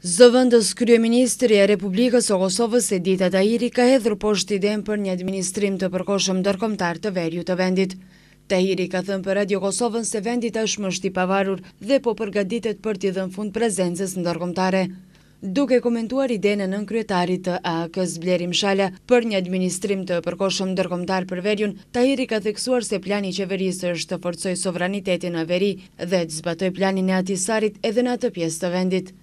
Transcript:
Zëvëndës Kryeministri e Republikës o Kosovës e Dita Tahiri ka hedhru poshtë i për një administrim të përkoshëm dërkomtar të verju të vendit. Tahiri ka thënë për Radio Kosovën se vendit është mështi pavarur dhe po përgaditet për t'i dhën fund prezencës në dërkomtare. Duke komentuar idene në nënkryetarit të AKS Blerim Shala për një administrim të përkoshëm dërkomtar për verjun, Tahiri ka theksuar se plani qeverisë është të forcoj sovranitetin e veri dhe të zbatoj planin e atisarit edhe në atë pjesë të vendit.